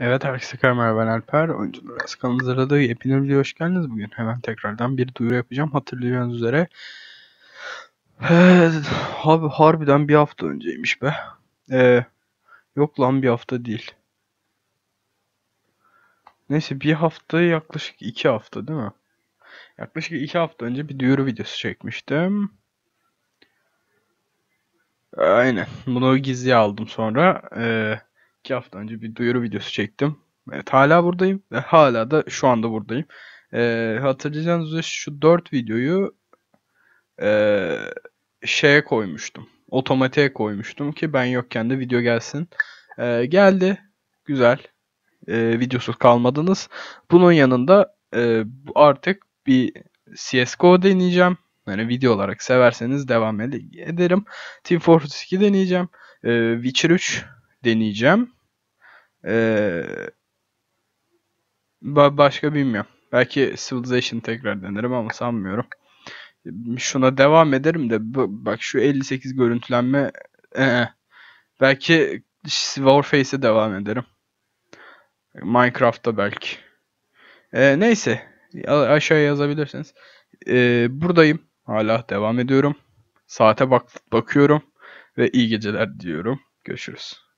Evet herkese merhaba ben Alper. Oyuncu Duras kanalımıza aradığı yepyeni videoya hoş geldiniz bugün. Hemen tekrardan bir duyuru yapacağım. Hatırlayacağınız üzere ee, abi harbiden bir hafta önceymiş be. Ee, yok lan bir hafta değil. Neyse bir hafta yaklaşık iki hafta değil mi? Yaklaşık iki hafta önce bir duyuru videosu çekmiştim. Aynen. Bunu gizli aldım sonra. Ee, iki hafta önce bir duyuru videosu çektim. Evet hala buradayım ve hala da şu anda buradayım. Ee, hatırlayacağınız üzere şu dört videoyu e, şeye koymuştum. Otomatiğe koymuştum ki ben yokken de video gelsin. Ee, geldi. Güzel. Ee, videosuz kalmadınız. Bunun yanında e, artık bir CSGO deneyeceğim. Yani video olarak severseniz devam ed- ederim. Team Fortress 2 deneyeceğim. Ee, Witcher 3 deneyeceğim. Ee, başka bilmiyorum. Belki Civilization tekrar denerim ama sanmıyorum. Şuna devam ederim de bak şu 58 görüntülenme ee, belki Warface'e devam ederim. Minecraft'ta belki. Ee, neyse aşağıya yazabilirsiniz. Ee, buradayım. Hala devam ediyorum. Saate bak bakıyorum ve iyi geceler diyorum. Görüşürüz.